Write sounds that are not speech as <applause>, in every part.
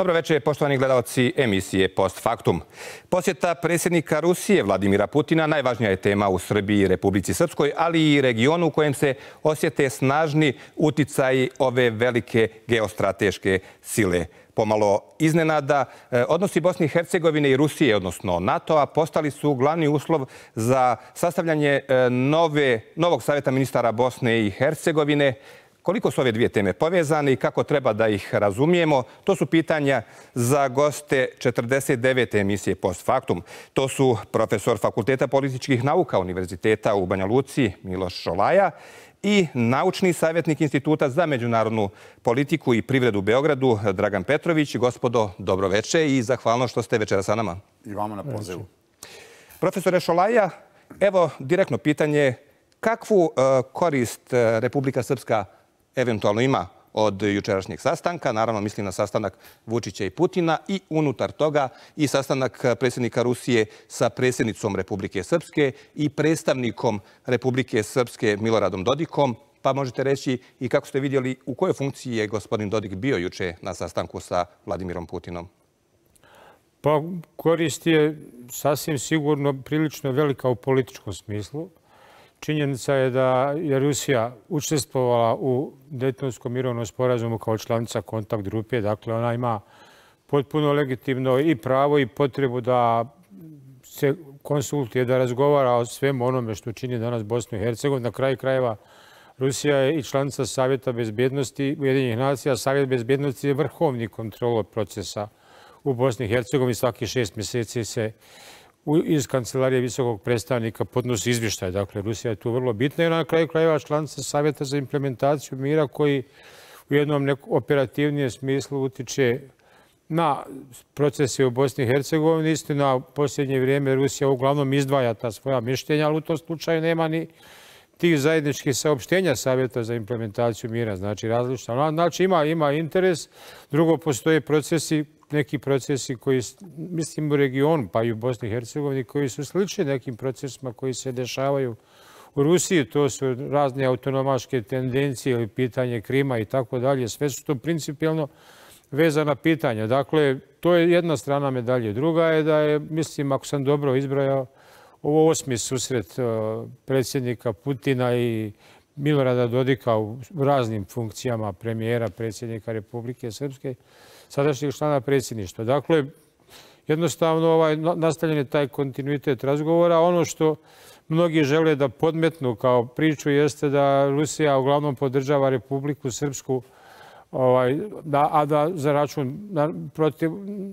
Dobro večer, poštovani gledalci emisije Post Factum. Posjeta predsjednika Rusije Vladimira Putina najvažnija je tema u Srbiji i Republici Srpskoj, ali i regionu u kojem se osjete snažni uticaj ove velike geostrateške sile. Pomalo iznenada, e, odnosi Bosni i Hercegovine i Rusije, odnosno NATO-a, postali su glavni uslov za sastavljanje e, novog savjeta ministara Bosne i Hercegovine, Koliko su ove dvije teme povezane i kako treba da ih razumijemo? To su pitanja za goste 49. emisije Post Factum. To su profesor Fakulteta političkih nauka Univerziteta u Banja Luci, Miloš Šolaja, i naučni savjetnik Instituta za međunarodnu politiku i privredu u Beogradu, Dragan Petrović. Gospodo, dobroveče i zahvalno što ste večera sa nama. I vama na pozivu. Profesore Šolaja, evo direktno pitanje. Kakvu e, korist e, Republika Srpska eventualno ima od jučerašnjeg sastanka. Naravno, mislim na sastanak Vučića i Putina i unutar toga i sastanak predsjednika Rusije sa predsjednicom Republike Srpske i predstavnikom Republike Srpske Miloradom Dodikom. Pa možete reći i kako ste vidjeli u kojoj funkciji je gospodin Dodik bio juče na sastanku sa Vladimirom Putinom? Pa korist je sasvim sigurno prilično velika u političkom smislu. Činjenica je da je Rusija učestvovala u Dejtonskom mirovnom sporazumu kao članica kontakt grupe. Dakle, ona ima potpuno legitimno i pravo i potrebu da se konsultuje, da razgovara o svemu onome što čini danas Bosnu i Hercegovini. Na kraju krajeva Rusija je i članica Savjeta bezbjednosti Ujedinjih nacija. Savjet bezbjednosti je vrhovni kontrolor procesa u Bosni i Hercegovini. Svaki šest mjeseci se izgleda iz Kancelarije visokog predstavnika podnosi izvištaj. Dakle, Rusija je tu vrlo bitna i na kraju krajeva članica Savjeta za implementaciju mira koji u jednom operativnijem smislu utiče na procese u Bosni i Hercegovini. Istina, u posljednje vrijeme Rusija uglavnom izdvaja ta svoja mišljenja, ali u tom slučaju nema ni tih zajedničkih saopštenja Savjeta za implementaciju mira, znači različno. Znači ima, ima interes, drugo postoje procesi, neki procesi koji, mislim u regionu, pa i u Bosni i Hercegovini, koji su slični nekim procesima koji se dešavaju u Rusiji. To su razne autonomaške tendencije ili pitanje krima i tako dalje. Sve su to principijalno vezana pitanja. Dakle, to je jedna strana medalje. Druga je da je, mislim, ako sam dobro izbrajao, ovo osmi susret uh, predsjednika Putina i Milorada Dodika u raznim funkcijama premijera, predsjednika Republike Srpske, sadašnjeg člana predsjedništva. Dakle, jednostavno ovaj, nastavljen je taj kontinuitet razgovora. Ono što mnogi žele da podmetnu kao priču jeste da Rusija uglavnom podržava Republiku Srpsku, ovaj, a da za račun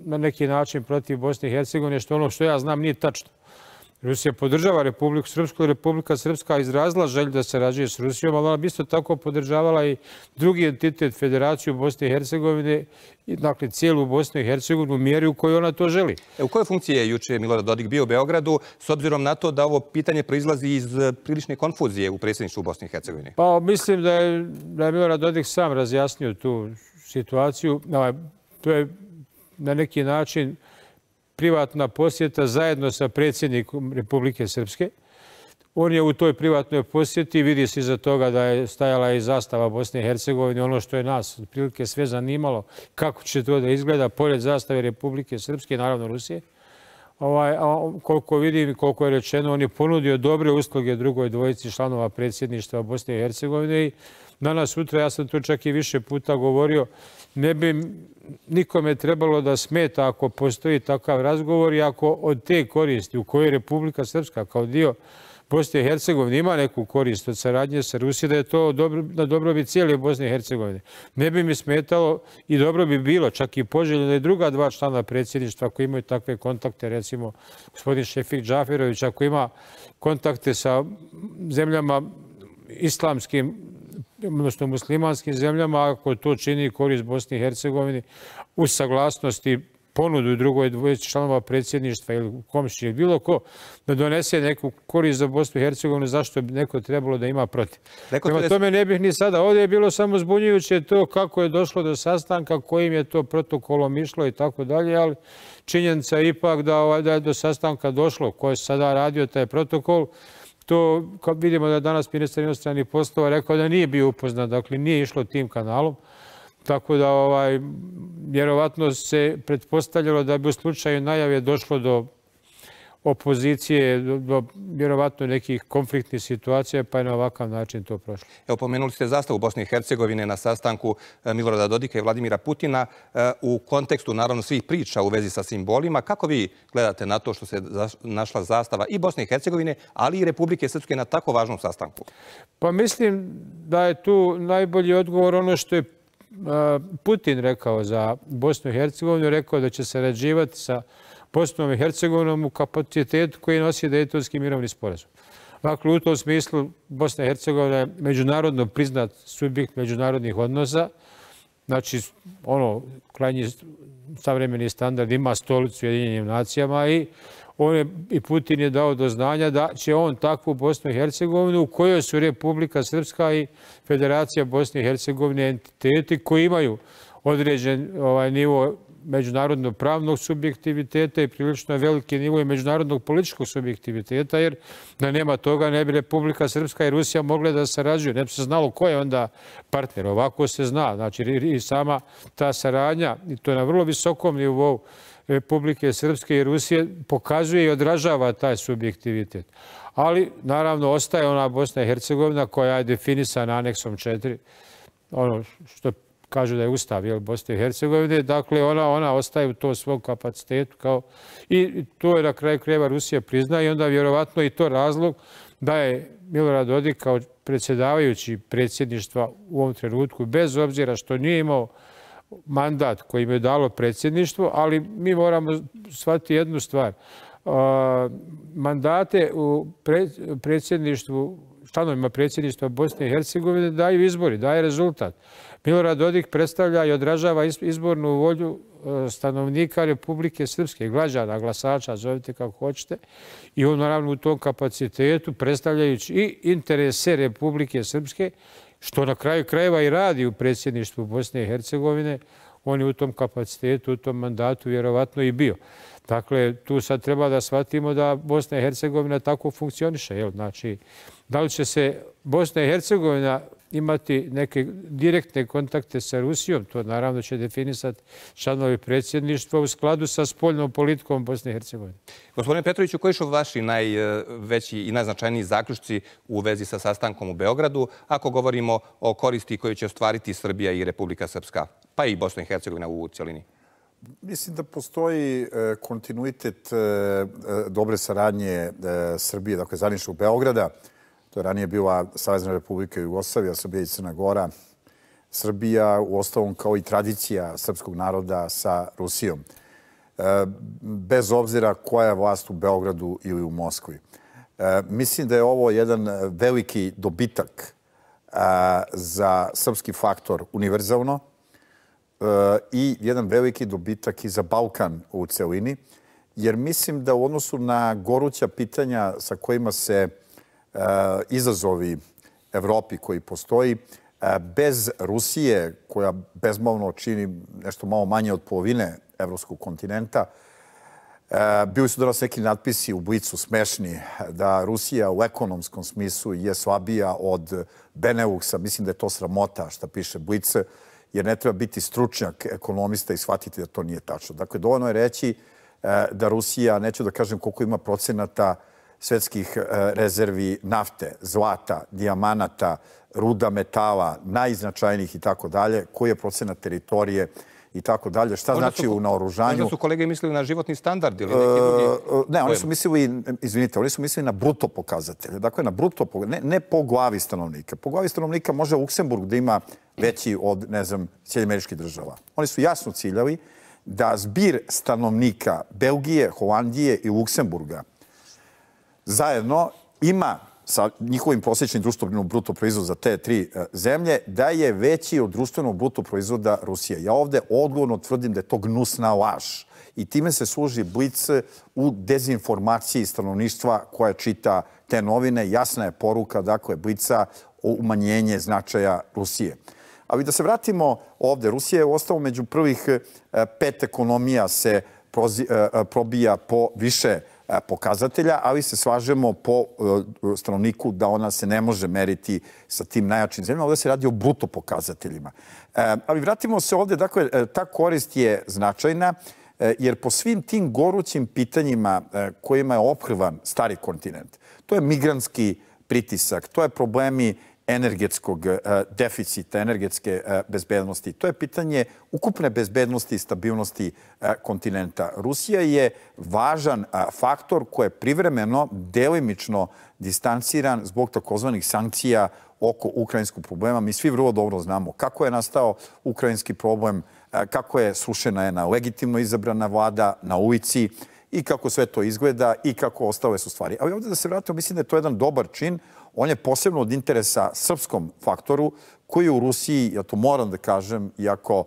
na neki način protiv Bosne i Hercegovine, što ono što ja znam nije tačno. Rusija podržava Republiku Srpsku i Republika Srpska izrazila želju da sarađuje s Rusijom, ali ona bi isto tako podržavala i drugi entitet, Federaciju Bosne i Hercegovine, dakle cijelu Bosnu i Hercegovinu u mjeri u kojoj ona to želi. E, u kojoj funkciji je juče Milorad Dodik bio u Beogradu, s obzirom na to da ovo pitanje proizlazi iz e, prilične konfuzije u predsjedništvu Bosne i Hercegovine? Pa mislim da je Milorad Dodik sam razjasnio tu situaciju. Ovaj, to je na neki način privatna posjeta zajedno sa predsjednikom Republike Srpske. On je u toj privatnoj posjeti, vidi se iza toga da je stajala i zastava Bosne i Hercegovine, ono što je nas prilike sve zanimalo, kako će to da izgleda, pored zastave Republike Srpske i naravno Rusije. Ovaj, koliko vidim, koliko je rečeno, on je ponudio dobre usluge drugoj dvojici članova predsjedništva Bosne i Hercegovine. Danas, sutra, ja sam to čak i više puta govorio, ne bi nikome trebalo da smeta ako postoji takav razgovor i ako od te koristi u kojoj Republika Srpska kao dio Bosne i Hercegovine ima neku korist od saradnje sa Rusije, da je to na dobrobi bi cijeli Bosne i Hercegovine. Ne bi mi smetalo i dobro bi bilo, čak i poželjeno i druga dva člana predsjedništva koji imaju takve kontakte, recimo gospodin Šefik Džafirović, ako ima kontakte sa zemljama islamskim odnosno muslimanskim zemljama, ako to čini korist Bosni i Hercegovini, u saglasnosti ponudu drugoj dvojici članova predsjedništva ili komšći ili bilo ko da donese neku korist za Bosnu i Hercegovini, zašto bi neko trebalo da ima protiv. Prema tome ne bih ni sada. Ovdje je bilo samo zbunjujuće to kako je došlo do sastanka, kojim je to protokolom išlo i tako dalje, ali činjenica je ipak da ovaj, je do sastanka došlo, ko je sada radio taj protokol, To vidimo da je danas ministar inostranih poslova rekao da nije bio upoznan, dakle nije išlo tim kanalom. Tako da, ovaj, vjerovatno se pretpostavljalo da bi u slučaju najave došlo do opozicije, vjerovatno nekih konfliktnih situacija, pa je na ovakav način to prošlo. Evo, pomenuli ste zastavu Bosne i Hercegovine na sastanku eh, Milorada Dodika i Vladimira Putina eh, u kontekstu, naravno, svih priča u vezi sa simbolima. Kako vi gledate na to što se našla zastava i Bosne i Hercegovine, ali i Republike Srpske na tako važnom sastanku? Pa mislim da je tu najbolji odgovor ono što je eh, Putin rekao za Bosnu i Hercegovinu. Rekao da će se sarađivati sa Hercegovinom Bosnom i Hercegovinom u kapacitetu koji nosi Dejtonski mirovni sporazum. Dakle, u tom smislu Bosna i Hercegovina je međunarodno priznat subjekt međunarodnih odnosa. Znači, ono, krajnji savremeni standard ima stolicu u jedinjenim nacijama i on je, i Putin je dao do znanja da će on takvu Bosnu i Hercegovinu u kojoj su Republika Srpska i Federacija Bosne i Hercegovine entiteti koji imaju određen ovaj, nivo međunarodnog pravnog subjektiviteta i prilično veliki nivo međunarodnog političkog subjektiviteta, jer da nema toga ne bi Republika Srpska i Rusija mogle da sarađuju. Ne bi se znalo ko je onda partner. Ovako se zna. Znači, i sama ta saradnja, i to na vrlo visokom nivou Republike Srpske i Rusije, pokazuje i odražava taj subjektivitet. Ali, naravno, ostaje ona Bosna i Hercegovina koja je definisana aneksom 4, ono što kažu da je Ustav Bosne i Hercegovine. Dakle, ona ona ostaje u to svom kapacitetu. kao I to je na kraju krema Rusija priznaje i onda vjerovatno i to razlog da je Milorad Dodik kao predsjedavajući predsjedništva u ovom trenutku, bez obzira što nije imao mandat koji mu je dalo predsjedništvo, ali mi moramo shvatiti jednu stvar. Mandate u predsjedništvu, članovima predsjedništva Bosne i Hercegovine daju izbori, daje rezultat. Milorad Dodik predstavlja i odražava izbornu volju e, stanovnika Republike Srpske, glađana, glasača, zovite kako hoćete, i on naravno u tom kapacitetu predstavljajući i interese Republike Srpske, što na kraju krajeva i radi u predsjedništvu Bosne i Hercegovine, on je u tom kapacitetu, u tom mandatu vjerovatno i bio. Dakle, tu sad treba da shvatimo da Bosna i Hercegovina tako funkcioniše. Znači, da li će se Bosna i Hercegovina imati neke direktne kontakte sa Rusijom. To naravno će definisati članovi predsjedništva u skladu sa spoljnom politikom Bosne i Hercegovine. Gospodine Petroviću, koji su vaši najveći i najznačajniji zaključci u vezi sa sastankom u Beogradu, ako govorimo o koristi koju će ostvariti Srbija i Republika Srpska, pa i Bosna i Hercegovina u cijelini? Mislim da postoji e, kontinuitet e, e, dobre saradnje Srbije, dakle, zaničnog Beograda, To je ranije bila Savjezna republika Jugoslavia, Srbija i Crna Gora, Srbija, u ostalom kao i tradicija srpskog naroda sa Rusijom, e, bez obzira koja je vlast u Beogradu ili u Moskvi. E, mislim da je ovo jedan veliki dobitak e, za srpski faktor univerzalno i jedan veliki dobitak i za Balkan u celini, jer mislim da u odnosu na goruća pitanja sa kojima se učinimo, Eh, izazovi Evropi koji postoji, eh, bez Rusije, koja bezmovno čini nešto malo manje od polovine evropskog kontinenta, eh, bili su danas neki natpisi u Blicu smešni da Rusija u ekonomskom smislu je slabija od Beneluxa. Mislim da je to sramota što piše Blic, jer ne treba biti stručnjak ekonomista i shvatiti da to nije tačno. Dakle, dovoljno je reći da Rusija, neću da kažem koliko ima procenata, svetskih e, rezervi nafte, zlata, dijamanata, ruda metala, najznačajnijih i tako dalje, koji je procena teritorije i tako dalje. Šta znači u naoružanju? Oni su kolege mislili na životni standard ili e, neki drugi? Ne, oni su mislili, izvinite, oni su mislili na bruto pokazatelje. Dakle, na bruto ne, ne po glavi stanovnika. Po glavi stanovnika može Luksemburg da ima veći od, ne znam, Sjedinjeničkih država. Oni su jasno ciljali da zbir stanovnika Belgije, Holandije i Luksemburga zajedno ima sa njihovim posjećenim društvenom bruto proizvod za te tri e, zemlje, da je veći od društvenog bruto proizvoda Rusije. Ja ovde odgovorno tvrdim da je to gnusna laž. I time se služi Blitz u dezinformaciji stanovništva koja čita te novine. Jasna je poruka, dakle, Blitza o umanjenje značaja Rusije. Ali da se vratimo ovde, Rusija je ostao među prvih e, pet ekonomija se e, probija po više E, pokazatelja, ali se svažemo po e, stanovniku da ona se ne može meriti sa tim najjačim zemljama. Ovdje se radi o bruto pokazateljima. E, ali vratimo se ovdje. Dakle, ta korist je značajna jer po svim tim gorućim pitanjima kojima je ophrvan stari kontinent, to je migranski pritisak, to je problemi energetskog eh, deficita, energetske eh, bezbednosti. To je pitanje ukupne bezbednosti i stabilnosti eh, kontinenta. Rusija je važan faktor koji je privremeno, delimično distanciran zbog takozvanih sankcija oko ukrajinskog problema. Mi svi vrlo dobro znamo kako je nastao ukrajinski problem, kako je slušena jedna legitimno izabrana vlada na ulici i kako sve to izgleda i kako ostale su stvari. Ali ovdje da se vratimo, mislim da je to jedan dobar čin on je posebno od interesa srpskom faktoru koji je u Rusiji, ja to moram da kažem, iako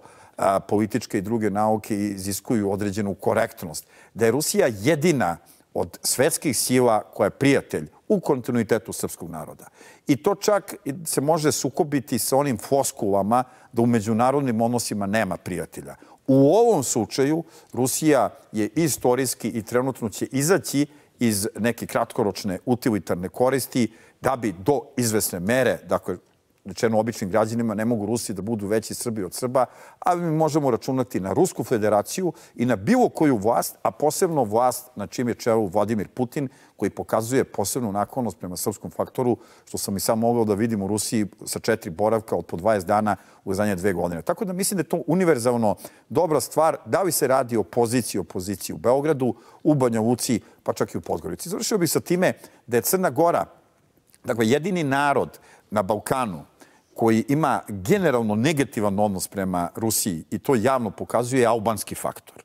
političke i druge nauke iziskuju određenu korektnost, da je Rusija jedina od svetskih sila koja je prijatelj u kontinuitetu srpskog naroda. I to čak se može sukobiti sa onim foskulama da u međunarodnim odnosima nema prijatelja. U ovom slučaju Rusija je istorijski i trenutno će izaći iz neke kratkoročne utilitarne koristi, da bi do izvesne mere, dakle, rečeno običnim građanima, ne mogu Rusi da budu veći Srbi od Srba, ali mi možemo računati na Rusku federaciju i na bilo koju vlast, a posebno vlast na čim je čelu Vladimir Putin, koji pokazuje posebnu naklonost prema srpskom faktoru, što sam i sam mogao da vidim u Rusiji sa četiri boravka od po 20 dana u zadnje dve godine. Tako da mislim da je to univerzalno dobra stvar, da li se radi o poziciji, o poziciji u Beogradu, u Banja Luci, pa čak i u Podgorici. Završio bih sa time da je Crna Gora Dakle, jedini narod na Balkanu koji ima generalno negativan odnos prema Rusiji i to javno pokazuje je albanski faktor.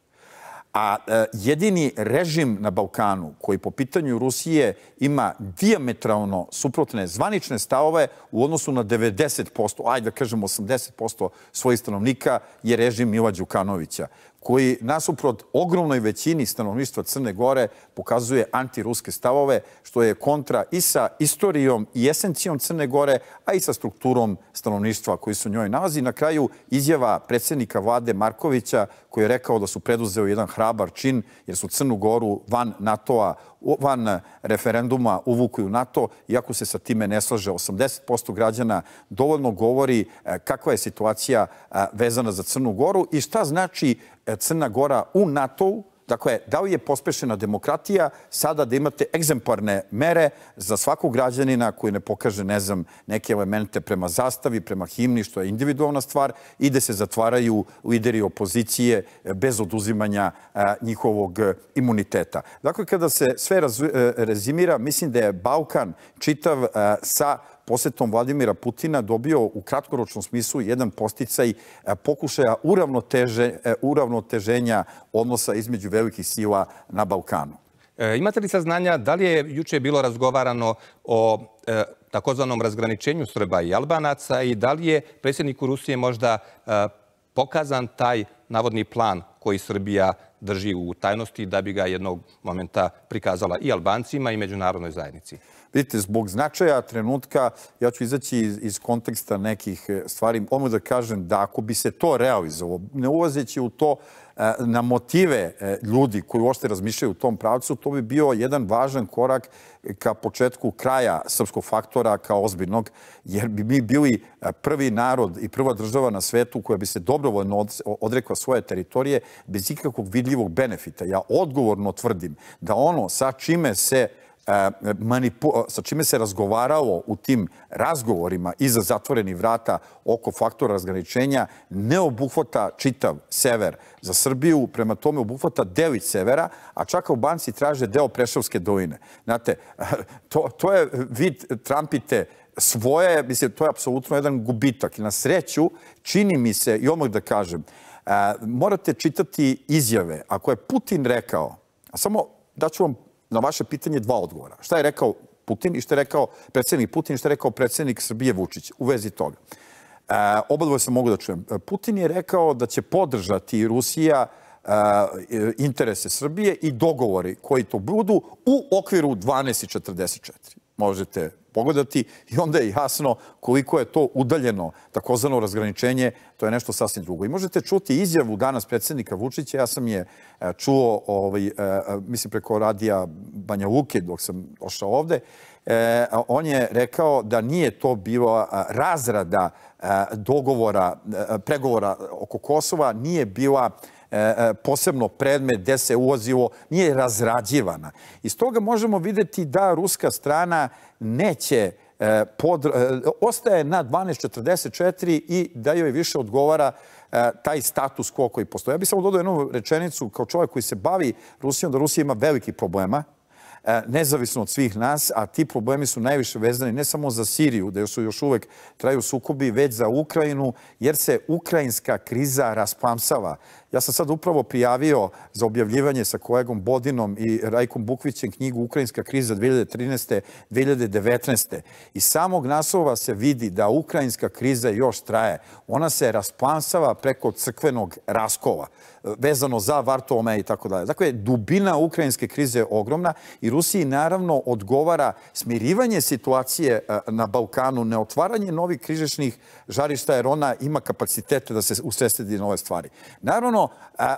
A e, jedini režim na Balkanu koji po pitanju Rusije ima diametralno suprotne zvanične stavove u odnosu na 90%, ajde da kažem 80% svojih stanovnika je režim Mila Đukanovića koji nasuprot ogromnoj većini stanovništva Crne Gore pokazuje antiruske stavove, što je kontra i sa istorijom i esencijom Crne Gore, a i sa strukturom stanovništva koji su u njoj nalazi. Na kraju izjava predsjednika vlade Markovića, koji je rekao da su preduzeo jedan hrabar čin, jer su Crnu Goru van NATO-a van eh, referenduma uvukuju NATO, iako se sa time ne slaže 80% građana, dovoljno govori eh, kakva je situacija eh, vezana za Crnu Goru i šta znači Crna Gora u NATO-u Dakle, da li je pospešena demokratija sada da imate egzemplarne mere za svakog građanina koji ne pokaže, ne znam, neke elemente prema zastavi, prema himni, što je individualna stvar, i da se zatvaraju lideri opozicije eh, bez oduzimanja eh, njihovog eh, imuniteta. Dakle, kada se sve rezimira, mislim da je Balkan čitav sa posetom Vladimira Putina dobio u kratkoročnom smislu jedan posticaj e, pokušaja e, uravnoteženja odnosa između velikih sila na Balkanu. E, imate li saznanja da li je juče bilo razgovarano o takozvanom razgraničenju Srba i Albanaca i da li je predsjedniku Rusije možda pokazan taj navodni plan koji Srbija drži u tajnosti da bi ga jednog momenta prikazala i Albancima i međunarodnoj zajednici. Vidite, zbog značaja trenutka ja ću izaći iz konteksta nekih eh, stvari. Omo da kažem da ako bi se to realizovalo, ne ulazeći u to E, na motive e, ljudi koji uopšte razmišljaju u tom pravcu, to bi bio jedan važan korak ka početku kraja srpskog faktora kao ozbiljnog, jer bi mi bili e, prvi narod i prva država na svetu koja bi se dobrovoljno odrekla svoje teritorije bez ikakvog vidljivog benefita. Ja odgovorno tvrdim da ono sa čime se uh, Eh, sa čime se razgovaralo u tim razgovorima iza zatvorenih vrata oko faktora razgraničenja ne obuhvata čitav sever za Srbiju, prema tome obuhvata delić severa, a čak u Banci traže deo Prešovske doline. Znate, <laughs> to je vid Trumpite svoje, mislim, to je apsolutno jedan gubitak. Na sreću, čini mi se, i omog da kažem, eh, morate čitati izjave. Ako je Putin rekao, a samo daću vam na vaše pitanje dva odgovora. Šta je rekao Putin i šta je rekao predsjednik Putin i šta je rekao predsjednik Srbije Vučić u vezi toga. E, oba dvoje se mogu da čujem. E, Putin je rekao da će podržati Rusija e, interese Srbije i dogovori koji to budu u okviru 12.44 možete pogledati i onda je jasno koliko je to udaljeno, takozvano razgraničenje, to je nešto sasvim drugo. I možete čuti izjavu danas predsjednika Vučića, ja sam je e, čuo ovaj, e, e, mislim preko radija Banja Luke dok sam došao ovde, on je rekao da nije to bila razrada dogovora, pregovora oko Kosova, nije bila... E, e, posebno predmet gde se uozivo nije razrađivana. Iz toga možemo videti da ruska strana neće e, ostaje na 12.44 i da joj više odgovara taj status quo koji postoje. Ja bih samo dodao jednu rečenicu kao čovjek koji se bavi Rusijom, da Rusija ima veliki problema, nezavisno od svih nas, a ti problemi su najviše vezani ne samo za Siriju, da su još uvek traju sukobi, već za Ukrajinu, jer se ukrajinska kriza raspamsava. Ja sam sad upravo prijavio za objavljivanje sa kolegom Bodinom i Rajkom Bukvićem knjigu Ukrajinska kriza 2013-2019. I samog naslova se vidi da Ukrajinska kriza još traje. Ona se rasplansava preko crkvenog raskova, vezano za Vartome i tako dalje. Dakle, dubina Ukrajinske krize je ogromna i Rusiji naravno odgovara smirivanje situacije e, na Balkanu, neotvaranje novih križešnih žarišta, jer ona ima kapacitete da se usredstedi na ove stvari. Naravno,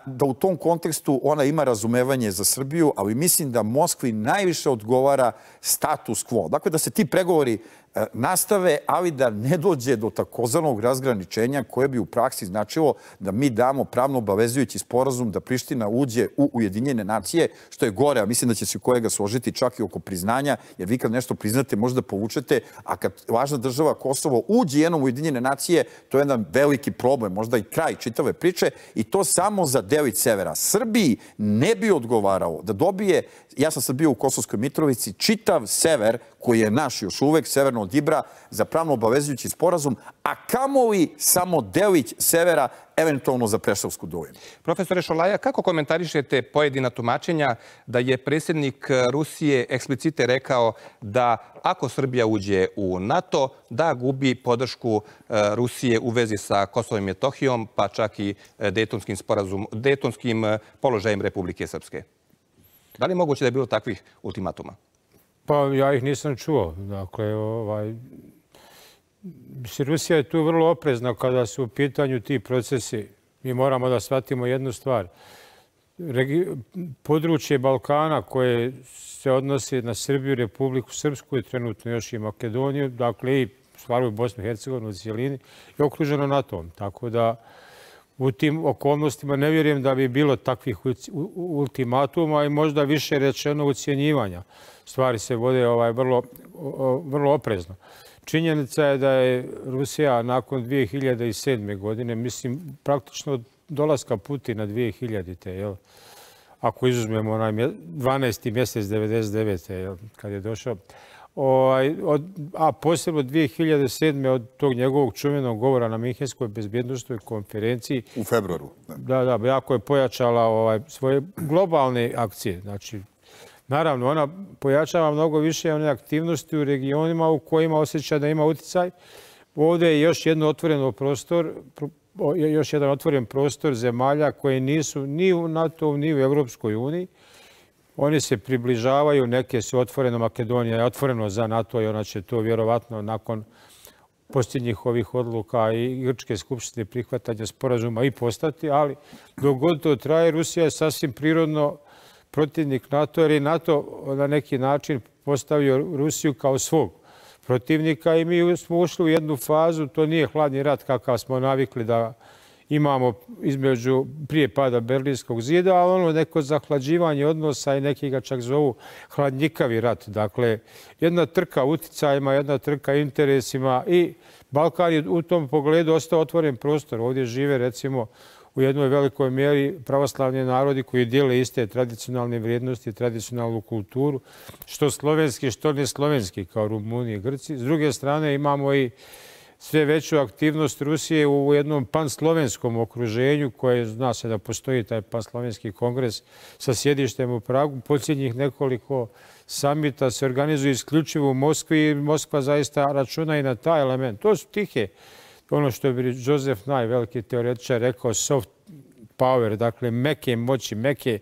da u tom kontekstu ona ima razumevanje za Srbiju, ali mislim da Moskvi najviše odgovara status quo. Dakle, da se ti pregovori E, nastave, ali da ne dođe do takozvanog razgraničenja koje bi u praksi značilo da mi damo pravno obavezujući sporazum da Priština uđe u Ujedinjene nacije, što je gore, a mislim da će se kojega složiti čak i oko priznanja, jer vi kad nešto priznate možda povučete, a kad važna država Kosovo uđe jednom u Ujedinjene nacije, to je jedan veliki problem, možda i kraj čitave priče, i to samo za delit severa. Srbiji ne bi odgovaralo da dobije, ja sam sad bio u Kosovskoj Mitrovici, čitav sever koji je naš još uvek, severno od Ibra za pravno obavezujući sporazum, a kamo li samo delić severa eventualno za Prešovsku dojenu? Profesore Šolaja, kako komentarišete pojedina tumačenja da je predsjednik Rusije eksplicite rekao da ako Srbija uđe u NATO, da gubi podršku e, Rusije u vezi sa Kosovom i Metohijom, pa čak i e, detonskim e, položajem Republike Srpske? Da li moguće da je bilo takvih ultimatuma? Pa ja ih nisam čuo. Dakle, ovaj, Rusija je tu vrlo oprezna kada su u pitanju ti procesi. Mi moramo da shvatimo jednu stvar. područje Balkana koje se odnose na Srbiju, Republiku Srpsku i trenutno još i Makedoniju, dakle i stvaru Bosnu i Hercegovini u cijelini, je okruženo na tom. Tako da u tim okolnostima ne vjerujem da bi bilo takvih ultimatuma i možda više rečeno ucijenjivanja. Stvari se vode ovaj, vrlo oprezno. Činjenica je da je Rusija nakon 2007. godine, mislim, praktično dolaska Putina 2000-te, ako izuzmemo onaj 12. mjesec 1999. kad je došao, Ovaj, a posebno 2007. od tog njegovog čuvenog govora na Minhenskoj bezbjednostnoj konferenciji. U februaru. Da, da, jako je pojačala ovaj, svoje globalne akcije. Znači, naravno, ona pojačava mnogo više one aktivnosti u regionima u kojima osjeća da ima uticaj. Ovdje je još jedan otvoren prostor, još jedan otvoren prostor zemalja koje nisu ni u NATO, ni u Evropskoj uniji. Oni se približavaju, neke su otvoreno, Makedonija je otvoreno za NATO i ona će to vjerovatno nakon posljednjih ovih odluka i Grčke skupštine prihvatanja sporazuma i postati, ali dok god to traje, Rusija je sasvim prirodno protivnik NATO, jer je NATO na neki način postavio Rusiju kao svog protivnika i mi smo ušli u jednu fazu, to nije hladni rat kakav smo navikli da imamo između prije pada Berlinskog zida, ali ono neko zahlađivanje odnosa i neki ga čak zovu hladnjikavi rat. Dakle, jedna trka uticajima, jedna trka interesima i Balkan je u tom pogledu ostao otvoren prostor. Ovdje žive recimo u jednoj velikoj mjeri pravoslavni narodi koji dijele iste tradicionalne vrijednosti, tradicionalnu kulturu, što slovenski, što ne slovenski, kao Rumuni i Grci. S druge strane imamo i sve veću aktivnost Rusije u jednom panslovenskom okruženju koje zna se da postoji taj panslovenski kongres sa sjedištem u Pragu. Posljednjih nekoliko samita se organizuje isključivo u Moskvi i Moskva zaista računa i na taj element. To su tihe, ono što bi Jozef Naj, veliki teoretičar, rekao soft power, dakle meke moći, meke,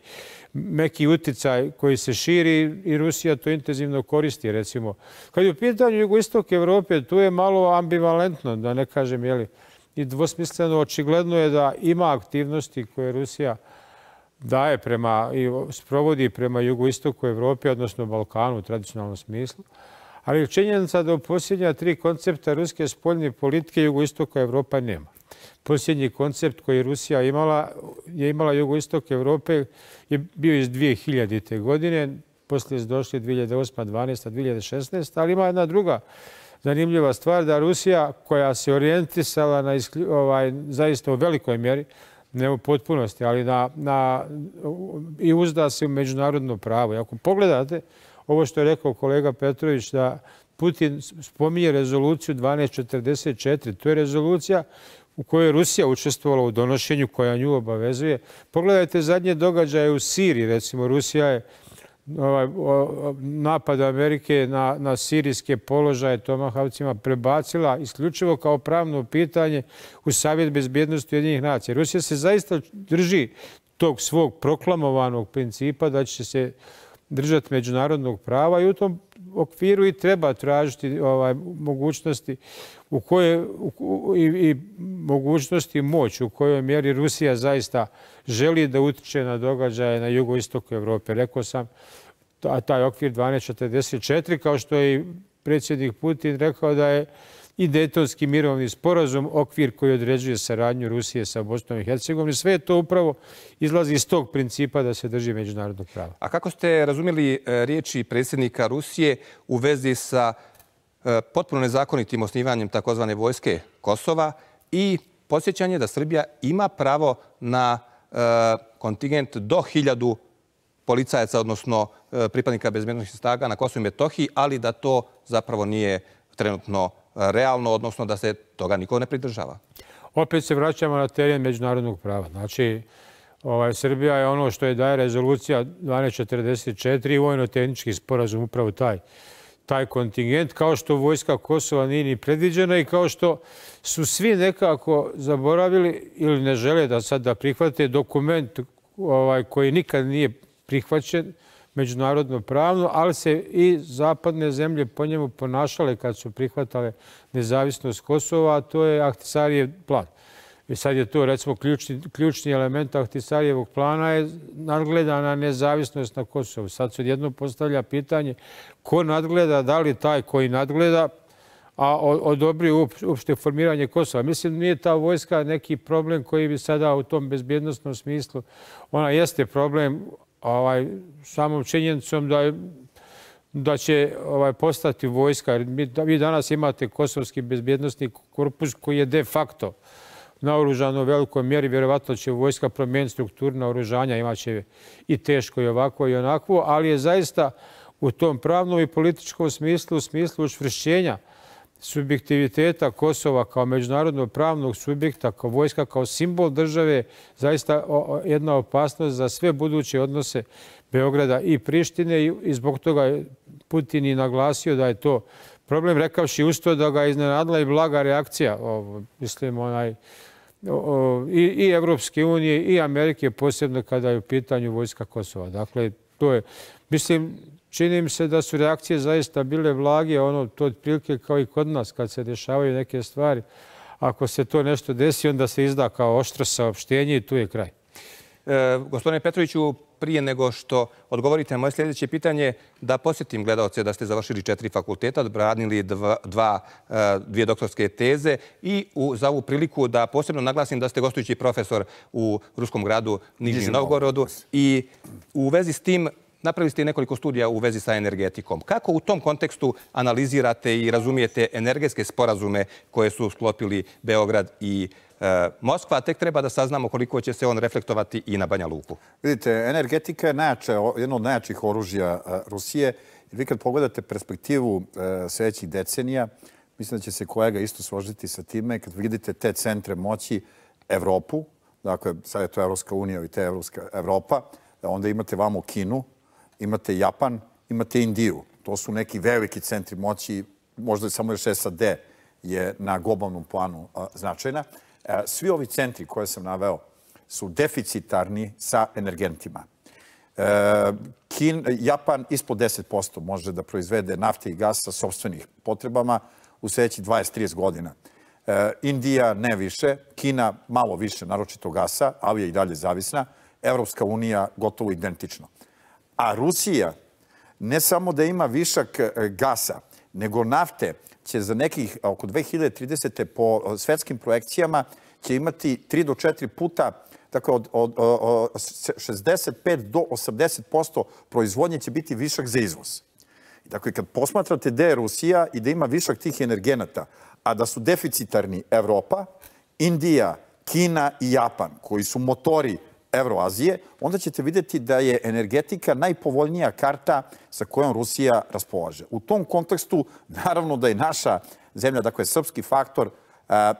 meki uticaj koji se širi i Rusija to intenzivno koristi, recimo. Kad je u pitanju jugoistok Evrope, tu je malo ambivalentno, da ne kažem, jeli, i dvosmisleno očigledno je da ima aktivnosti koje Rusija daje prema i sprovodi prema jugoistoku Evrope, odnosno Balkanu u tradicionalnom smislu. Ali činjenica da u posljednja tri koncepta ruske spoljne politike jugoistoka Evropa nema posljednji koncept koji je Rusija imala, je imala jugoistok Evrope, je bio iz 2000. godine, poslije su došli 2008. 2012. 2016. Ali ima jedna druga zanimljiva stvar, da Rusija koja se orijentisala na ovaj, zaista u velikoj mjeri, ne u potpunosti, ali na, na, i uzda se u međunarodno pravo. I ako pogledate ovo što je rekao kolega Petrović, da Putin spominje rezoluciju 1244. To je rezolucija u kojoj je Rusija učestvovala u donošenju koja nju obavezuje. Pogledajte zadnje događaje u Siriji. Recimo, Rusija je ovaj, napad Amerike na sirijske položaje Tomahavcima prebacila isključivo kao pravno pitanje u Savjet bezbjednosti jednih nacija. Rusija se zaista drži tog svog proklamovanog principa da će se držati međunarodnog prava i u tom okviru i treba tražiti ovaj, mogućnosti u koje i mogućnost i moć u kojoj mjeri Rusija zaista želi da utiče na događaje na jugoistoku Evrope. Rekao sam, a taj okvir 1244, kao što je i predsjednik Putin rekao da je i detonski mirovni sporazum, okvir koji određuje saradnju Rusije sa Bosnom i Hercegovom. Sve to upravo izlazi iz tog principa da se drži međunarodnog prava. A kako ste razumjeli e, riječi predsjednika Rusije u vezi sa E, potpuno nezakonitim osnivanjem takozvane vojske Kosova i posjećanje da Srbija ima pravo na e, kontingent do hiljadu policajaca, odnosno e, pripadnika bezbjednog stanga na Kosovo i Metohiji, ali da to zapravo nije trenutno realno, odnosno da se toga niko ne pridržava. Opet se vraćamo na teren međunarodnog prava. Znači, ovaj, Srbija je ono što je daje rezolucija 1244 i vojno-tehnički sporazum upravo taj taj kontingent, kao što vojska Kosova nije ni predviđena i kao što su svi nekako zaboravili ili ne žele da sad da prihvate dokument ovaj, koji nikad nije prihvaćen međunarodno pravno, ali se i zapadne zemlje po njemu ponašale kad su prihvatale nezavisnost Kosova, a to je Ahtisarijev plan. I Sad je to, recimo, ključni element Ahtisarijevog plana je nadgledana nezavisnost na Kosovu. Sad se odjedno postavlja pitanje ko nadgleda, da li taj koji nadgleda, a odobri uopšte formiranje Kosova. Mislim, nije ta vojska neki problem koji bi sada u tom bezbjednostnom smislu, ona jeste problem ovaj, samom činjenicom da je da će ovaj, postati vojska. Vi danas imate Kosovski bezbjednostni korpus koji je de facto naoružano u velikoj mjeri. Vjerovatno će vojska promijeniti strukturu naoružanja, imaće i teško i ovako i onako, ali je zaista u tom pravnom i političkom smislu, u smislu učvršćenja subjektiviteta Kosova kao međunarodnog pravnog subjekta, kao vojska, kao simbol države, zaista jedna opasnost za sve buduće odnose Beograda i Prištine i zbog toga Putin je naglasio da je to učvršćenje problem rekavši usto da ga iznenadila i blaga reakcija, mislim, onaj, i Evropske unije i Amerike, posebno kada je u pitanju vojska Kosova. Dakle, to je, mislim, čini mi se da su reakcije zaista bile vlage, ono, to od prilike kao i kod nas, kad se dešavaju neke stvari. Ako se to nešto desi, onda se izda kao oštro saopštenje i tu je kraj. E, gospodine Petroviću, prije nego što odgovorite na moje sljedeće pitanje, da posjetim gledalce da ste završili četiri fakulteta, odbranili e, dvije doktorske teze i za ovu priliku da posebno naglasim da ste gostujući profesor u Ruskom gradu Nižnjim Novgorodu i u vezi s tim napravili ste i nekoliko studija u vezi sa energetikom. Kako u tom kontekstu analizirate i razumijete energetske sporazume koje su sklopili Beograd i Nižnjim E, Moskva, tek treba da saznamo koliko će se on reflektovati i na Banja Luku. Vidite, energetika je jedno od najjačih oružja e, Rusije. Vi kad pogledate perspektivu e, sljedećih decenija, mislim da će se kojega isto složiti sa time, kad vidite te centre moći Evropu, dakle, sad je to Evropska unija i te Evropska Evropa, onda imate vamo Kinu, imate Japan, imate Indiju. To su neki veliki centri moći, možda samo još SAD je na globalnom planu značajna. E, svi ovi centri koje sam naveo su deficitarni sa energentima. E, Japan ispod 10% može da proizvede nafte i gas sa sobstvenih potrebama u sljedeći 20-30 godina. E, Indija ne više, Kina malo više, naročito gasa, ali je i dalje zavisna, Evropska unija gotovo identično. A Rusija ne samo da ima višak gasa, nego nafte, će za nekih oko 2030. po svetskim projekcijama će imati 3 do 4 puta, dakle od, od, od 65 do 80 proizvodnje će biti višak za izvoz. Dakle, kad posmatrate da je Rusija i da ima višak tih energenata, a da su deficitarni Evropa, Indija, Kina i Japan, koji su motori Euroazije, onda ćete vidjeti da je energetika najpovoljnija karta sa kojom Rusija raspolaže. U tom kontekstu, naravno da je naša zemlja, dakle srpski faktor,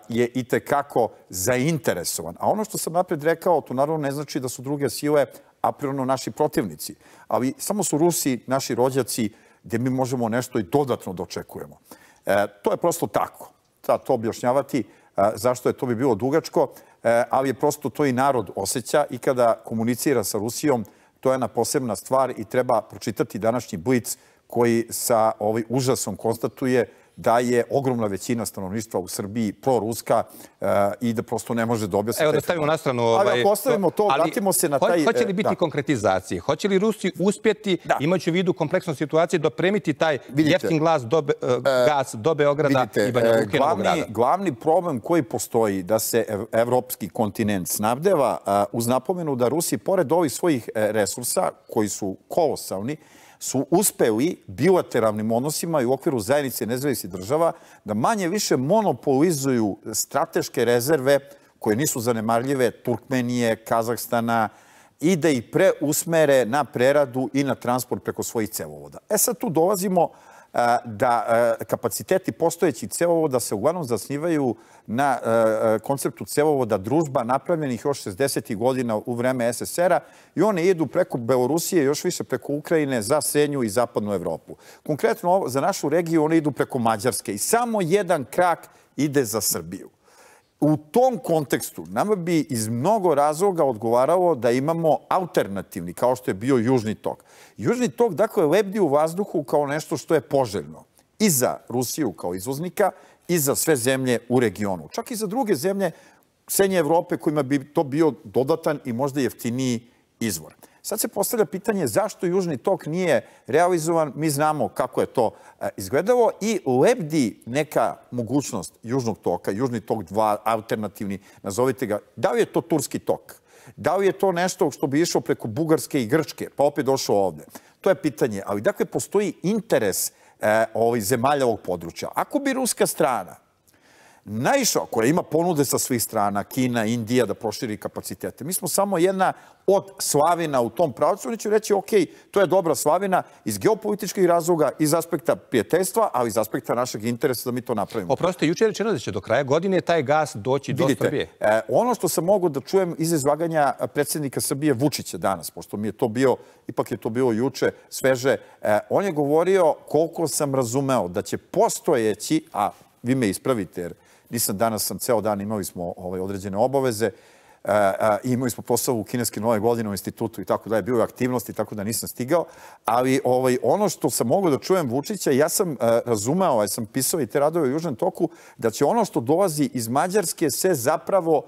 je i tekako zainteresovan. A ono što sam napred rekao, to naravno ne znači da su druge sile a naši protivnici. Ali samo su Rusi naši rođaci gdje mi možemo nešto i dodatno dočekujemo. E, to je prosto tako. Sad to objašnjavati zašto je to bi bilo dugačko. E, ali prosto to i narod osjeća i kada komunicira sa Rusijom, to je jedna posebna stvar i treba pročitati današnji blic koji sa užasom konstatuje da je ogromna većina stanovništva u Srbiji proruska e, i da prosto ne može da objasniti. Evo da stavimo na stranu. Ali ovaj, ako ostavimo to, vratimo se na taj... E, hoće li biti konkretizacije? Hoće li Rusi uspjeti, imaću u vidu kompleksnu situacije, dopremiti taj jeftin glas e, gas do Beograda i Banja Lukina Beograda? Glavni problem koji postoji da se evropski kontinent snabdeva uz napomenu da Rusi, pored ovih svojih resursa koji su kolosalni, su uspeli bilateralnim odnosima i u okviru zajednice nezavisnih država da manje više monopolizuju strateške rezerve koje nisu zanemarljive Turkmenije, Kazahstana i da ih preusmere na preradu i na transport preko svojih cevovoda. E sad tu dolazimo da kapaciteti postojeći cevovoda se uglavnom zasnivaju na konceptu cevovoda družba napravljenih još 60. godina u vreme SSR-a i one idu preko Belorusije, još više preko Ukrajine, za Senju i Zapadnu Evropu. Konkretno za našu regiju one idu preko Mađarske i samo jedan krak ide za Srbiju. U tom kontekstu nama bi iz mnogo razloga odgovaralo da imamo alternativni, kao što je bio Južni tok. Južni tok, dakle, lebdi u vazduhu kao nešto što je poželjno. I za Rusiju kao izvoznika, i za sve zemlje u regionu. Čak i za druge zemlje, senje Evrope kojima bi to bio dodatan i možda jeftiniji izvor. Sad se postavlja pitanje zašto Južni tok nije realizovan. Mi znamo kako je to e, izgledalo i lebdi neka mogućnost Južnog toka, Južni tok 2, alternativni, nazovite ga. Da li je to Turski tok? Da li je to nešto što bi išlo preko Bugarske i Grčke, pa opet došlo ovde? To je pitanje. Ali dakle, postoji interes e, zemalja ovog područja. Ako bi ruska strana naišao, koja ima ponude sa svih strana, Kina, Indija, da proširi kapacitete. Mi smo samo jedna od slavina u tom pravcu. Oni će reći, ok, to je dobra slavina iz geopolitičkih razloga, iz aspekta prijateljstva, ali iz aspekta našeg interesa da mi to napravimo. Oprostite, jučer je rečeno da će do kraja godine taj gas doći do Srbije. Vidite, ono što sam mogu da čujem iz izlaganja predsjednika Srbije Vučića danas, pošto mi je to bio, ipak je to bilo juče sveže, e, on je govorio koliko sam razumeo da će postojeći, a vi me ispravite, jer nisam danas, sam ceo dan imali smo ovaj, određene obaveze, Uh, imali smo posao u Kineske nove godine u institutu i tako da je bilo aktivnosti, tako da nisam stigao. Ali ovaj, ono što sam mogao da čujem Vučića, ja sam uh, razumeo, ja sam pisao i te radove u Južnom toku, da će ono što dolazi iz Mađarske se zapravo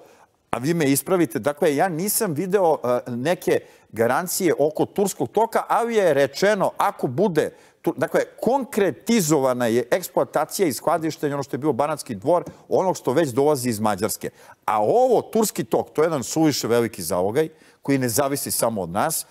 a vi me ispravite. Dakle, ja nisam video e, neke garancije oko Turskog toka, ali je rečeno, ako bude... Dakle, konkretizovana je eksploatacija i skladištenje ono što je bilo Banatski dvor, onog što već dolazi iz Mađarske. A ovo, Turski tok, to je jedan suviše veliki zalogaj koji ne zavisi samo od nas.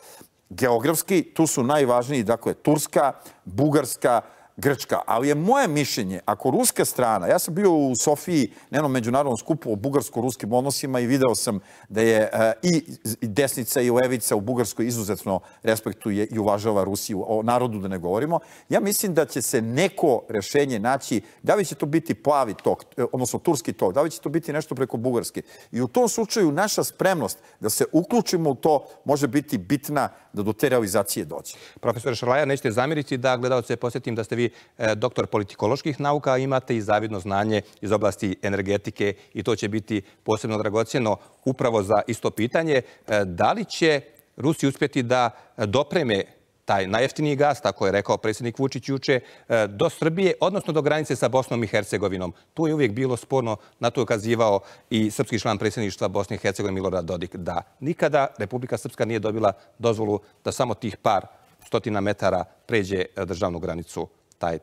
Geografski, tu su najvažniji, dakle, Turska, Bugarska, Grčka, ali je moje mišljenje, ako ruska strana, ja sam bio u Sofiji na jednom međunarodnom skupu o bugarsko-ruskim odnosima i video sam da je eh, i desnica i levica u Bugarskoj izuzetno respektuje i uvažava Rusiju, o narodu da ne govorimo, ja mislim da će se neko rešenje naći, da li će to biti plavi tok, eh, odnosno turski tok, da li će to biti nešto preko Bugarske. I u tom slučaju naša spremnost da se uključimo u to može biti bitna da do te realizacije dođe. Profesor Šalaja, nećete zamiriti da se posjetim da ste vi e, doktor politikoloških nauka, imate i zavidno znanje iz oblasti energetike i to će biti posebno dragocijeno upravo za isto pitanje. E, da li će Rusi uspjeti da e, dopreme energetike taj najeftiniji gaz, tako je rekao predsjednik Vučić juče, e, do Srbije, odnosno do granice sa Bosnom i Hercegovinom. Tu je uvijek bilo sporno, na to je ukazivao i srpski član predsjedništva Bosne i Hercegovine Milorad Dodik, da nikada Republika Srpska nije dobila dozvolu da samo tih par stotina metara pređe e, državnu granicu taj e,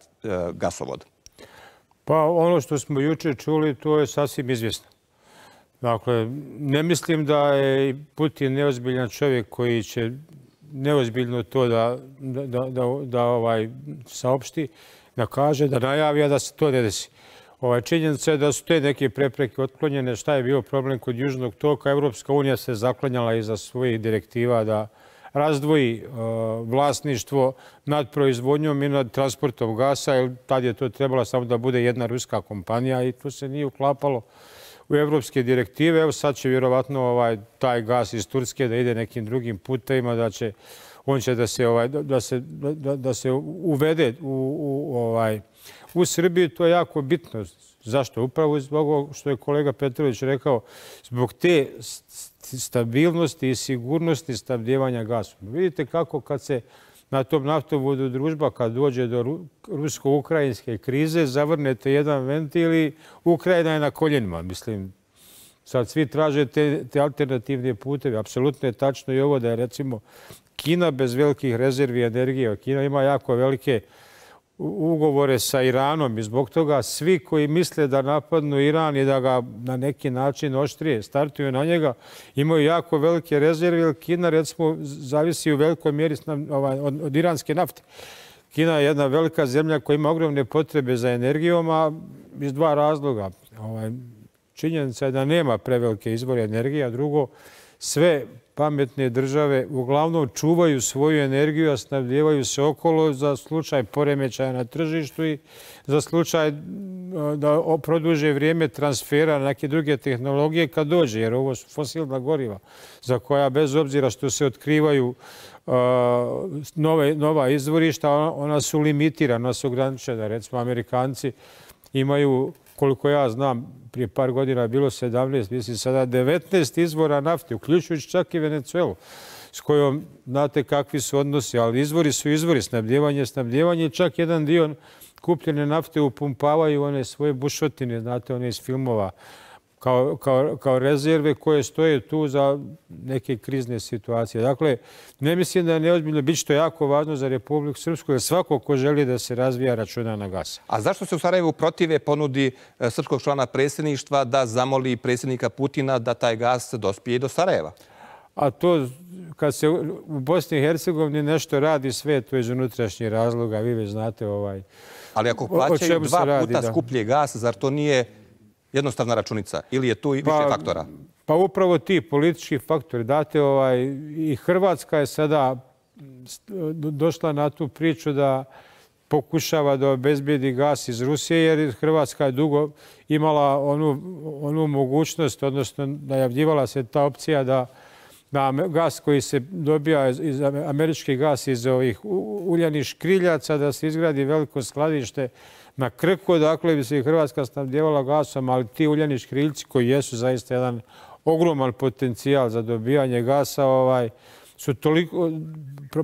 gasovod. Pa ono što smo juče čuli, to je sasvim izvjesno. Dakle, ne mislim da je Putin neozbiljan čovjek koji će neozbiljno to da, da, da, da ovaj saopšti, da kaže, da najavi, a da se to ne desi. Ovaj, činjenica je da su te neke prepreke otklonjene. Šta je bio problem kod Južnog toka? Evropska unija se zaklonjala iza svojih direktiva da razdvoji e, vlasništvo nad proizvodnjom i nad transportom gasa, jer tad je to trebalo samo da bude jedna ruska kompanija i to se nije uklapalo u evropske direktive. Evo sad će vjerovatno ovaj taj gaz iz Turske da ide nekim drugim putevima, da će on će da se ovaj da se da, da se uvede u, u ovaj u Srbiju to je jako bitno. Zašto? Upravo zbog ovog što je kolega Petrović rekao, zbog te stabilnosti i sigurnosti stabdjevanja gasa. Vidite kako kad se na tom naftovodu družba kad dođe do rusko-ukrajinske krize, zavrnete jedan ventil i Ukrajina je na koljenima. Mislim, sad svi traže te alternativne puteve. Apsolutno je tačno i ovo da je recimo Kina bez velikih rezervi energije. Kina ima jako velike rezervi ugovore sa Iranom i zbog toga svi koji misle da napadnu Iran i da ga na neki način oštrije startuju na njega, imaju jako velike rezerve jer Kina recimo zavisi u velikoj mjeri ovaj, od iranske nafte. Kina je jedna velika zemlja koja ima ogromne potrebe za energijom, a iz dva razloga. Ovaj, činjenica je da nema prevelike izbore energije, a drugo, sve pametne države uglavnom čuvaju svoju energiju, a snabdjevaju se okolo za slučaj poremećaja na tržištu i za slučaj da produže vrijeme transfera na neke druge tehnologije kad dođe, jer ovo su fosilna goriva za koja bez obzira što se otkrivaju nova izvorišta, ona su limitirana, ona su ograničena. Recimo, Amerikanci imaju koliko ja znam, prije par godina bilo 17, mislim sada 19 izvora nafte, uključujući čak i Venecuelu, s kojom znate kakvi su odnosi, ali izvori su izvori, snabdjevanje, snabdjevanje, čak jedan dio kupljene nafte upumpavaju one svoje bušotine, znate, one iz filmova, kao rezerve koje stoje tu za neke krizne situacije. Dakle, ne mislim da je neozbiljno biti što jako važno za Republiku Srpsku, jer svako ko želi da se razvija računa na gasa. A zašto se u Sarajevu protive ponudi e, srpskog člana predsjedništva da zamoli predsjednika Putina da taj gas dospije i do Sarajeva? A to, kad se u Bosni i Hercegovini nešto radi sve, to je iz unutrašnjih razloga, vi već znate ovaj... Ali ako plaćaju dva puta skuplji gas, zar to nije jednostavna računica ili je tu i više pa, faktora? Pa upravo ti politički faktori. Date, ovaj, i Hrvatska je sada došla na tu priču da pokušava da obezbijedi gas iz Rusije, jer Hrvatska je dugo imala onu mogućnost, odnosno najavljivala se ta opcija da da gas koji se dobija iz američkih gas iz ovih uljanih škriljaca, da se izgradi veliko skladište na Krku, dakle bi se i Hrvatska snabdjevala gasom, ali ti uljani škriljci koji jesu zaista jedan ogroman potencijal za dobijanje gasa, ovaj, su toliko,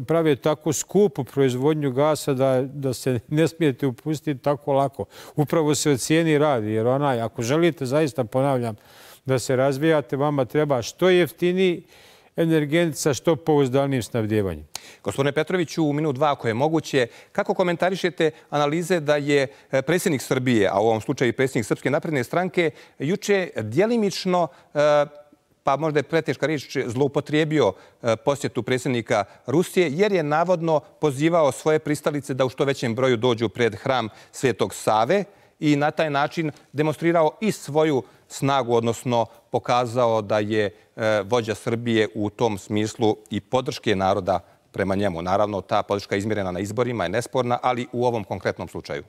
pravi tako skupu proizvodnju gasa da, da se ne smijete upustiti tako lako. Upravo se o cijeni radi, jer onaj, ako želite, zaista ponavljam, da se razvijate, vama treba što jeftiniji energent sa što pouzdanijim snabdjevanjem. Gospodine Petroviću, u minut dva, ako je moguće, kako komentarišete analize da je e, predsjednik Srbije, a u ovom slučaju i predsjednik Srpske napredne stranke, juče dijelimično, e, pa možda je preteška reč, zloupotrijebio e, posjetu predsjednika Rusije, jer je navodno pozivao svoje pristalice da u što većem broju dođu pred hram Svetog Save i na taj način demonstrirao i svoju snagu, odnosno pokazao da je e, vođa Srbije u tom smislu i podrške naroda prema njemu. Naravno, ta podrška je izmjerena na izborima, je nesporna, ali u ovom konkretnom slučaju.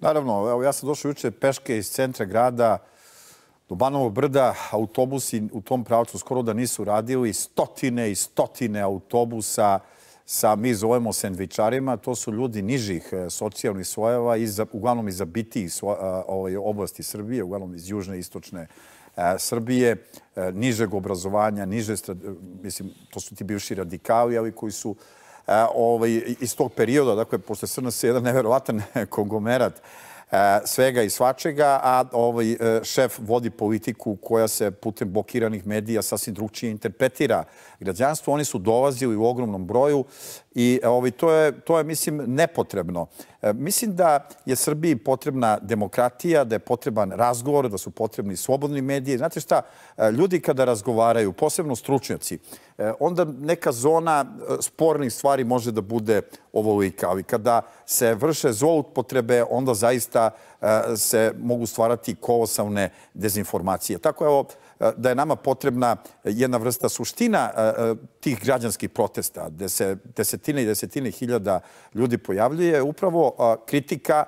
Naravno, evo, ja sam došao juče peške iz centra grada do Banovo brda. Autobusi u tom pravcu skoro da nisu radili. Stotine i stotine autobusa sa, mi zovemo sandvičarima, to su ljudi nižih e, socijalnih svojeva, uglavnom iz abitijih e, ovaj, oblasti Srbije, uglavnom iz južne i istočne e, Srbije, nižeg obrazovanja, niže, mislim, to su ti bivši radikali, ali koji su ovaj, iz tog perioda, dakle, pošto je SNS jedan neverovatan <laughs> kongomerat, E, svega i svačega, a ovaj e, šef vodi politiku koja se putem blokiranih medija sasvim drugčije interpretira građanstvo. Oni su dolazili u ogromnom broju i e, ovaj, to, je, to je, mislim, nepotrebno. Mislim da je Srbiji potrebna demokratija, da je potreban razgovor, da su potrebni slobodni mediji. Znate šta, ljudi kada razgovaraju, posebno stručnjaci, E, onda neka zona e, spornih stvari može da bude ovolika. I kada se vrše zloutpotrebe, onda zaista e, se mogu stvarati kolosalne dezinformacije. Tako evo, da je nama potrebna jedna vrsta suština tih građanskih protesta, gde se desetine i desetine hiljada ljudi pojavljuje, upravo kritika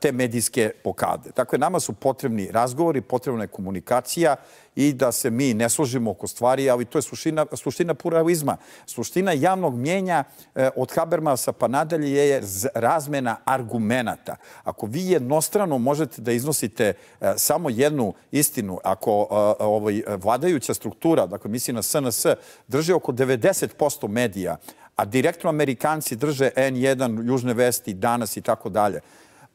te medijske pokade. Tako je, nama su potrebni razgovori, potrebna je komunikacija i da se mi ne složimo oko stvari, ali to je suština suština pluralizma. Suština javnog mjenja e, od Habermasa pa nadalje je razmena argumenta. Ako vi jednostrano možete da iznosite e, samo jednu istinu, ako e, ovaj, vladajuća struktura, dakle misli na SNS, drže oko 90% medija, a direktno Amerikanci drže N1, Južne Vesti, Danas i tako dalje,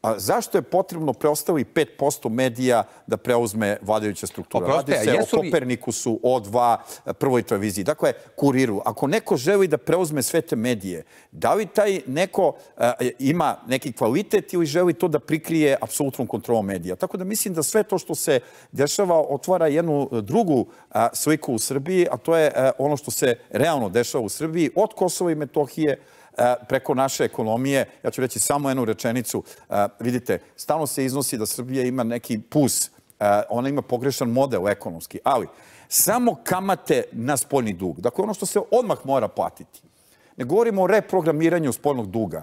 A zašto je potrebno preostali 5% medija da preuzme vladajuća struktura? Radi se o Kopernikusu, O2, prvoj televiziji. Dakle, kuriru. Ako neko želi da preuzme sve te medije, da li taj neko eh, ima neki kvalitet ili želi to da prikrije apsolutnom kontrolom medija? Tako da mislim da sve to što se dešava otvara jednu eh, drugu eh, sliku u Srbiji, a to je ono što se realno dešava u Srbiji od Kosova i Metohije, E, preko naše ekonomije. Ja ću reći samo jednu rečenicu. E, vidite, stalno se iznosi da Srbija ima neki pus. E, ona ima pogrešan model ekonomski. Ali, samo kamate na spoljni dug. Dakle, ono što se odmah mora platiti. Ne govorimo o reprogramiranju spoljnog duga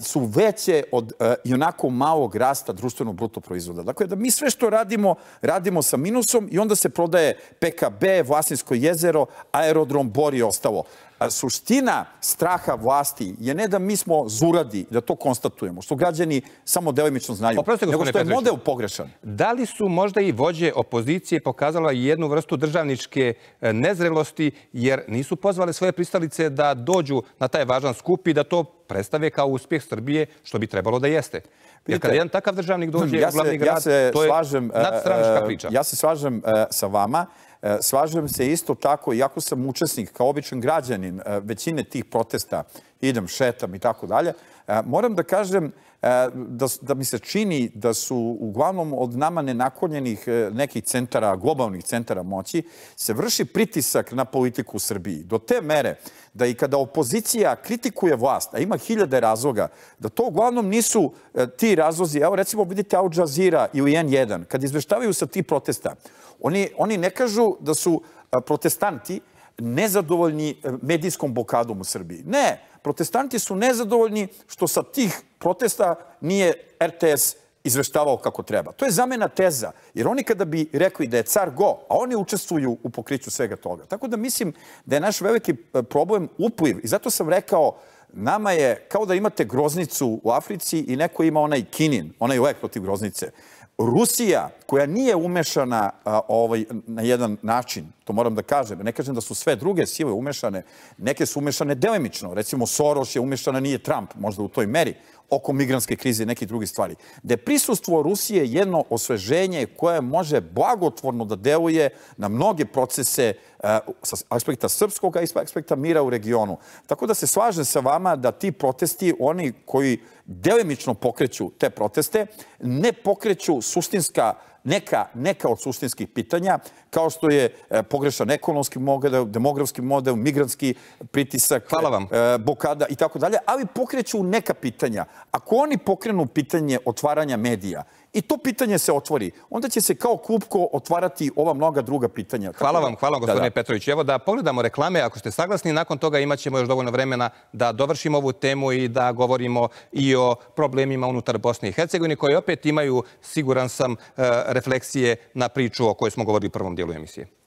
su veće od i onako malog rasta društvenog brutoproizvoda. Dakle, da mi sve što radimo, radimo sa minusom i onda se prodaje PKB, Vlasinsko jezero, aerodrom, bor i ostalo suština straha vlasti je ne da mi smo zuradi, da to konstatujemo, što građani samo delimično znaju, nego što je model pogrešan. Da li su možda i vođe opozicije pokazala jednu vrstu državničke e, nezrelosti, jer nisu pozvale svoje pristalice da dođu na taj važan skup i da to predstave kao uspjeh Srbije, što bi trebalo da jeste? Jer kada jedan takav državnik dođe u glavni grad, to je e, nadstranička priča. E, ja se slažem sa vama, E, Svažujem se isto tako, iako sam učesnik kao običan građanin e, većine tih protesta, idem, šetam i tako dalje, e, moram da kažem E, da, da mi se čini da su uglavnom od nama nenakonjenih e, nekih centara, globalnih centara moći, se vrši pritisak na politiku u Srbiji. Do te mere da i kada opozicija kritikuje vlast, a ima hiljade razloga, da to uglavnom nisu e, ti razlozi. Evo recimo vidite Al Jazeera ili N1, kad izveštavaju sa ti protesta, oni, oni ne kažu da su protestanti nezadovoljni medijskom blokadom u Srbiji. Ne, ne protestanti su nezadovoljni što sa tih protesta nije RTS izveštavao kako treba. To je zamena teza, jer oni kada bi rekli da je car go, a oni učestvuju u pokriću svega toga. Tako da mislim da je naš veliki e, problem upliv. I zato sam rekao, nama je kao da imate groznicu u Africi i neko ima onaj kinin, onaj lek protiv groznice. Rusija, koja nije umešana ovaj, na jedan način, to moram da kažem, ne kažem da su sve druge sile umešane, neke su umešane delimično, recimo Soros je umešana, nije Trump, možda u toj meri, oko migranske krize i neke druge stvari, gde prisustvo Rusije je jedno osveženje koje može blagotvorno da deluje na mnoge procese eh, sa aspekta srpskog, a i aspekta mira u regionu. Tako da se slažem sa vama da ti protesti, oni koji delimično pokreću te proteste, ne pokreću sustinska neka od suštinskih pitanja, kao što je e, pogrešan ekonomski model, demografski model, migranski pritisak, e, bokada i tako dalje, ali pokreću neka pitanja. Ako oni pokrenu pitanje otvaranja medija i to pitanje se otvori, onda će se kao kupko otvarati ova mnoga druga pitanja. Hvala vam, hvala vam, gospodine Petrović. Evo da pogledamo reklame, ako ste saglasni, nakon toga imat ćemo još dovoljno vremena da dovršimo ovu temu i da govorimo i o problemima unutar Bosne i Hercegovine, koje opet imaju, siguran sam, eh, refleksije na priču o kojoj smo govorili u prvom dijelu emisije.